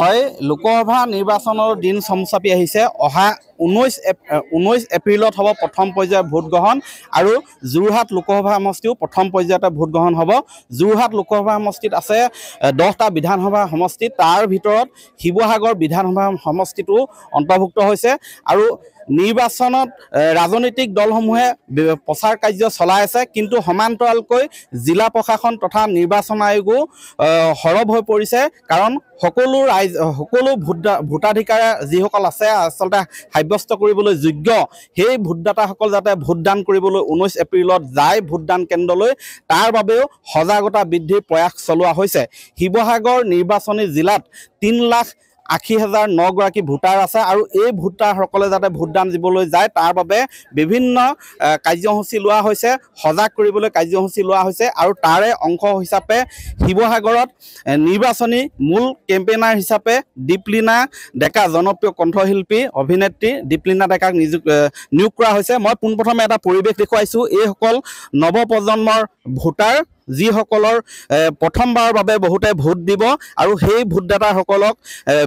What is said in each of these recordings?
হয় লোকসভা নিৰ্বাচনৰ দিন চমচাপি আহিছে অহা ঊনৈছ ঊনৈছ এপ্ৰিলত হ'ব প্ৰথম পৰ্যায়ৰ ভোটগ্ৰহণ আৰু যোৰহাট লোকসভা সমষ্টিও প্ৰথম পৰ্যায়তে ভোটগ্ৰহণ হ'ব যোৰহাট লোকসভা সমষ্টিত আছে দহটা বিধানসভা সমষ্টি তাৰ ভিতৰত শিৱসাগৰ বিধানসভা সমষ্টিটো অন্তৰ্ভুক্ত হৈছে আৰু নিৰ্বাচনত ৰাজনৈতিক দলসমূহে প্ৰচাৰ কাৰ্য চলাই আছে কিন্তু সমান্তৰালকৈ জিলা প্ৰশাসন তথা নিৰ্বাচন আয়োগো সৰব হৈ পৰিছে কাৰণ সকলো ৰাইজ সকলো ভোটা ভোটাধিকাৰ যিসকল আছে আচলতে সাব্যস্ত কৰিবলৈ যোগ্য সেই ভোটদাতাসকল যাতে ভোটদান কৰিবলৈ ঊনৈছ এপ্ৰিলত যায় ভোটদান কেন্দ্ৰলৈ তাৰ বাবেও সজাগতা বৃদ্ধিৰ প্ৰয়াস চলোৱা হৈছে শিৱসাগৰ নিৰ্বাচনী জিলাত তিনি লাখ আশী হাজাৰ নগৰাকী ভোটাৰ আছে আৰু এই ভোটাৰসকলে যাতে ভোটদান দিবলৈ যায় তাৰ বাবে বিভিন্ন কাৰ্যসূচী লোৱা হৈছে সজাগ কৰিবলৈ কাৰ্যসূচী লোৱা হৈছে আৰু তাৰে অংশ হিচাপে শিৱসাগৰত নিৰ্বাচনী মূল কেম্পেইনাৰ হিচাপে দীপলীনা ডেকা জনপ্ৰিয় কণ্ঠশিল্পী অভিনেত্ৰী দীপলীনা ডেকাক নিযোগ নিয়োগ কৰা হৈছে মই পোনপ্ৰথমে এটা পৰিৱেশ দেখুৱাইছোঁ এইসকল নৱপ্ৰজন্মৰ ভোটাৰ যিসকলৰ প্ৰথমবাৰৰ বাবে বহুতে ভোট দিব আৰু সেই ভোটদাতাসকলক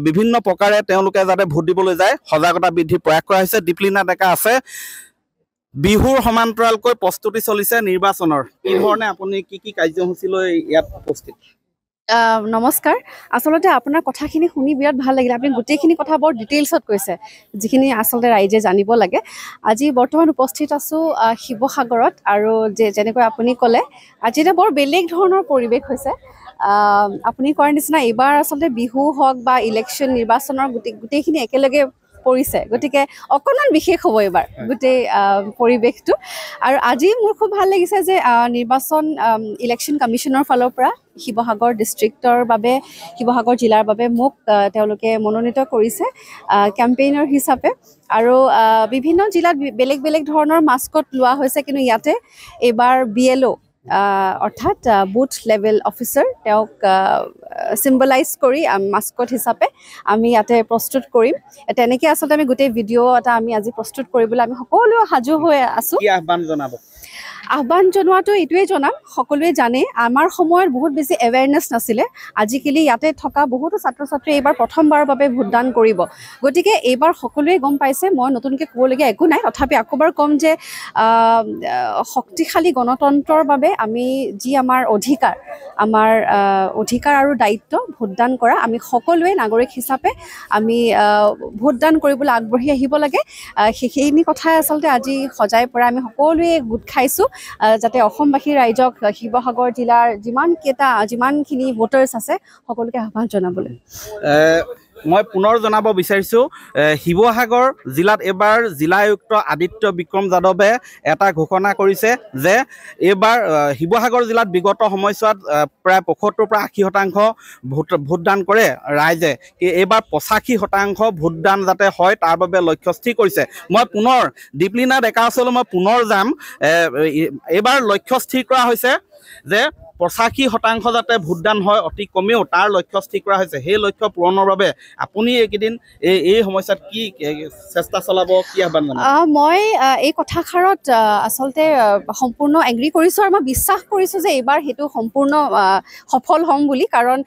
বিভিন্ন প্ৰকাৰে তেওঁলোকে যাতে ভোট দিবলৈ যায় সজাগতা বৃদ্ধি প্ৰয়াস কৰা হৈছে দীপলিনা ডেকা আছে বিহুৰ সমান্তৰালকৈ প্ৰস্তুতি চলিছে নিৰ্বাচনৰ কি ধৰণে আপুনি কি কি কাৰ্যসূচী লৈ ইয়াত উপস্থিত নমস্কাৰ আচলতে আপোনাৰ কথাখিনি শুনি বিৰাট ভাল লাগিলে আপুনি গোটেইখিনি কথা বৰ ডিটেইলছত কৈছে যিখিনি আচলতে ৰাইজে জানিব লাগে আজি বৰ্তমান উপস্থিত আছোঁ শিৱসাগৰত আৰু যে যেনেকৈ আপুনি ক'লে আজি এতিয়া বৰ বেলেগ ধৰণৰ পৰিৱেশ হৈছে আপুনি কোৱাৰ নিচিনা এইবাৰ আচলতে বিহু হওক বা ইলেকশ্যন নিৰ্বাচনৰ গোটেই গোটেইখিনি একেলগে পৰিছে গতিকে অকণমান বিশেষ হ'ব এইবাৰ গোটেই পৰিৱেশটো আৰু আজি মোৰ খুব ভাল লাগিছে যে নিৰ্বাচন ইলেকশ্যন কমিশ্যনৰ ফালৰ পৰা শিৱসাগৰ ডিষ্ট্ৰিক্টৰ বাবে শিৱসাগৰ জিলাৰ বাবে মোক তেওঁলোকে মনোনীত কৰিছে কেম্পেইনৰ হিচাপে আৰু বিভিন্ন জিলাত বেলেগ বেলেগ ধৰণৰ মাস্কত লোৱা হৈছে কিন্তু ইয়াতে এইবাৰ বি এল অ' অৰ্থাৎ বুথ লেভেল অফিচাৰ তেওঁক চিম্বলাইজ কৰি মাস্কট হিচাপে আমি ইয়াতে প্ৰস্তুত কৰিম তেনেকৈ আচলতে আমি গোটেই ভিডিঅ' এটা আমি আজি প্ৰস্তুত কৰিবলৈ আমি সকলো সাজু হৈ আছোঁ আহ্বান জনাব আহ্বান জনোৱাটো এইটোৱেই জনাম সকলোৱে জানে আমাৰ সময়ত বহুত বেছি এৱেৰনেছ নাছিলে আজিকালি ইয়াতে থকা বহুতো ছাত্ৰ ছাত্ৰীয়ে এইবাৰ প্ৰথমবাৰৰ বাবে ভোটদান কৰিব গতিকে এইবাৰ সকলোৱে গম পাইছে মই নতুনকৈ ক'বলগীয়া একো নাই তথাপি আকৌবাৰ ক'ম যে শক্তিশালী গণতন্ত্ৰৰ বাবে আমি যি আমাৰ অধিকাৰ আমাৰ অধিকাৰ আৰু দায়িত্ব ভোটদান কৰা আমি সকলোৱে নাগৰিক হিচাপে আমি ভোটদান কৰিবলৈ আগবাঢ়ি আহিব লাগে সেইখিনি কথাই আচলতে আজি সজাই পৰাই আমি সকলোৱে গোট খাইছোঁ যাতে অসমবাসী ৰাইজক শিৱসাগৰ জিলাৰ যিমানকেইটা যিমানখিনি ভোটাৰ্ছ আছে সকলোকে আহ্বান জনাবলৈ মই পুনৰ জনাব বিচাৰিছোঁ শিৱসাগৰ জিলাত এবাৰ জিলা আয়ুক্ত আদিত্য বিক্ৰম যাদৱে এটা ঘোষণা কৰিছে যে এইবাৰ শিৱসাগৰ জিলাত বিগত সময়ছোৱাত প্ৰায় পঁয়সত্তৰৰ পৰা আশী শতাংশ ভোট ভোটদান কৰে ৰাইজে এইবাৰ পঁচাশী শতাংশ ভোটদান যাতে হয় তাৰ বাবে লক্ষ্য স্থিৰ কৰিছে মই পুনৰ দীপলিনা ডেকা ওচৰলৈ মই পুনৰ যাম এইবাৰ লক্ষ্য স্থিৰ কৰা হৈছে যে পঁচাশী শতাংশ যাতে ভোটদান হয় অতি কমেও তাৰ লক্ষ্য স্থিৰ কৰা হৈছে সেই লক্ষ্য পূৰণৰ বাবে আপুনি এইকেইদিন এই এই সমস্যাত কি চেষ্টা চলাব কি আহ্বান মই এই কথাষাৰত আচলতে সম্পূৰ্ণ এগ্ৰী কৰিছোঁ আৰু মই বিশ্বাস কৰিছোঁ যে এইবাৰ সেইটো সম্পূৰ্ণ সফল হ'ম বুলি কাৰণ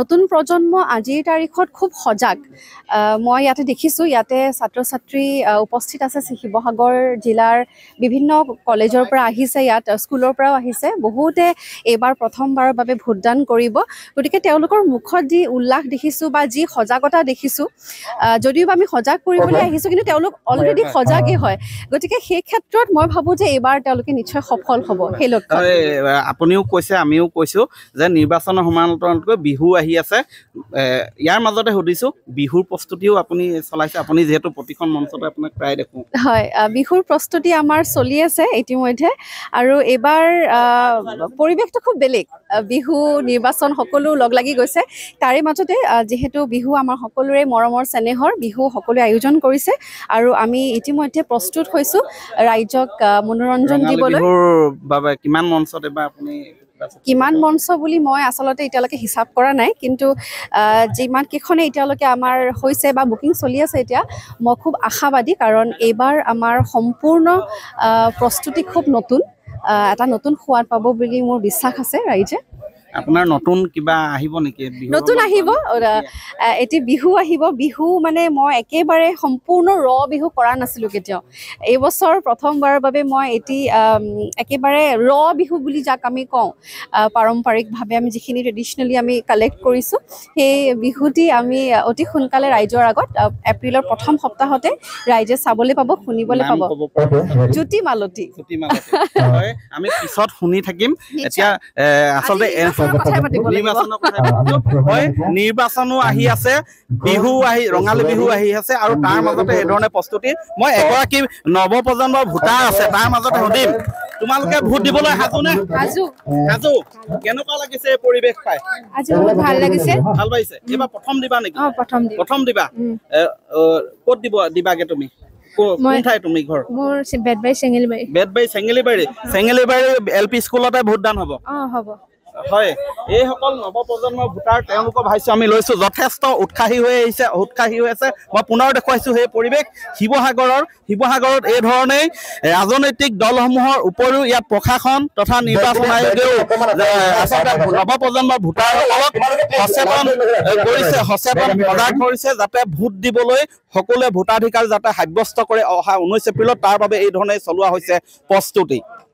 নতুন প্ৰজন্ম আজিৰ তাৰিখত খুব সজাগ মই ইয়াতে দেখিছোঁ ইয়াতে ছাত্ৰ ছাত্ৰী উপস্থিত আছে শিৱসাগৰ জিলাৰ বিভিন্ন কলেজৰ পৰা আহিছে ইয়াত স্কুলৰ পৰাও আহিছে বহুতে এইবাৰ তেওঁলোকৰ প্ৰথমবাৰৰ বাবে ভোটদান কৰিব গতিকে তেওঁলোকৰ মুখত যি উল্লাস দেখিছোঁ বা যি সজাগতা দেখিছোঁ যদিও আমি সজাগ কৰিবলৈ আহিছোঁ কিন্তু তেওঁলোক অলৰেডি সজাগেই হয় গতিকে সেই ক্ষেত্ৰত মই ভাবোঁ যে এইবাৰ তেওঁলোকে নিশ্চয় সফল হ'ব সেই লক্ষ্য আপুনিও কৈছে আমিও কৈছোঁ যে নিৰ্বাচনৰ সমানতকৈ বিহু আহি আছে ইয়াৰ মাজতে সুধিছোঁ বিহুৰ প্ৰস্তুতিও আপুনি চলাইছে আপুনি যিহেতু প্ৰতিখন মঞ্চতে আপোনাক প্ৰায় দেখোঁ হয় বিহুৰ প্ৰস্তুতি আমাৰ চলি আছে ইতিমধ্যে আৰু এইবাৰ পৰিৱেশটো খুব বেলেগ বিহু নিৰ্বাচন সকলো লগ লাগি গৈছে তাৰে মাজতে যিহেতু বিহু আমাৰ সকলোৰে মৰমৰ চেনেহৰ বিহু সকলোৱে আয়োজন কৰিছে আৰু আমি ইতিমধ্যে প্ৰস্তুত হৈছোঁ ৰাইজক মনোৰঞ্জন দিবলৈ কিমান মঞ্চ বুলি মই আচলতে এতিয়ালৈকে হিচাপ কৰা নাই কিন্তু যিমান কেইখনে এতিয়ালৈকে আমাৰ হৈছে বা বুকিং চলি আছে এতিয়া মই খুব আশাবাদী কাৰণ এইবাৰ আমাৰ সম্পূৰ্ণ প্ৰস্তুতি খুব নতুন এটা নতুন সোৱাদ পাব বুলি মোৰ বিশ্বাস আছে ৰাইজে আপোনাৰ নতুন কিবা আহিব নেকি নতুন আহিব এটি বিহু আহিব বিহু মানে মই একেবাৰে সম্পূৰ্ণ ৰ বিহু কৰা নাছিলোঁ কেতিয়াও এইবছৰ প্ৰথমবাৰৰ বাবে মই এটি একেবাৰে ৰ বিহু বুলি যাক আমি কওঁ পাৰম্পৰিকভাৱে আমি যিখিনি ট্ৰেডিশ্যনেলি আমি কালেক্ট কৰিছোঁ সেই বিহুটি আমি অতি সোনকালে ৰাইজৰ আগত এপ্ৰিলৰ প্ৰথম সপ্তাহতে ৰাইজে চাবলৈ পাব শুনিবলৈ পাব জ্যোতি মালতী আমি পিছত শুনি থাকিম এতিয়া আচলতে নিৰ্বাচনো আহি আছে বিহু আহি ৰঙালী বিহু আহি আছে আৰু তাৰ মাজতে এইধৰণে প্ৰস্তুতি মই এগৰাকী নৱ প্ৰজন্মৰ ভোটাৰ আছে তাৰ মাজতে সুধিম তোমালোকে ভোট দিবলৈ সাজু নে সাজু কেনেকুৱা লাগিছে এই পৰিৱেশ পাই ভাল লাগিছে ভাল পাইছে এইবাৰ প্ৰথম দিবা নেকি প্ৰথম দিবা কত দিব দিবাগে তুমি বেদবাৰী চেঙেলীবাৰী চেঙেলীবাৰী এল পি স্কুলতে ভোটদান হব অ হব হয় এইসকল নৱপ্ৰজন্মৰ ভোটাৰ তেওঁলোকৰ ভাষ্য আমি লৈছোঁ যথেষ্ট উৎসাহী হৈ আহিছে উৎসাহী হৈ আছে মই পুনৰ দেখুৱাইছোঁ সেই পৰিৱেশ শিৱসাগৰৰ শিৱসাগৰত এই ধৰণেই ৰাজনৈতিক দলসমূহৰ উপৰিও ইয়াত প্ৰশাসন তথা নিৰ্বাচন আয়োগেও নৱপ্ৰজন্মৰ ভোটাৰসকলক সচেতন কৰিছে সচেতন প্ৰদান কৰিছে যাতে ভোট দিবলৈ সকলোৱে ভোটাধিকাৰ যাতে সাব্যস্ত কৰে অহা ঊনৈছ এপ্ৰিলত তাৰ বাবে এই ধৰণে চলোৱা হৈছে প্ৰস্তুতি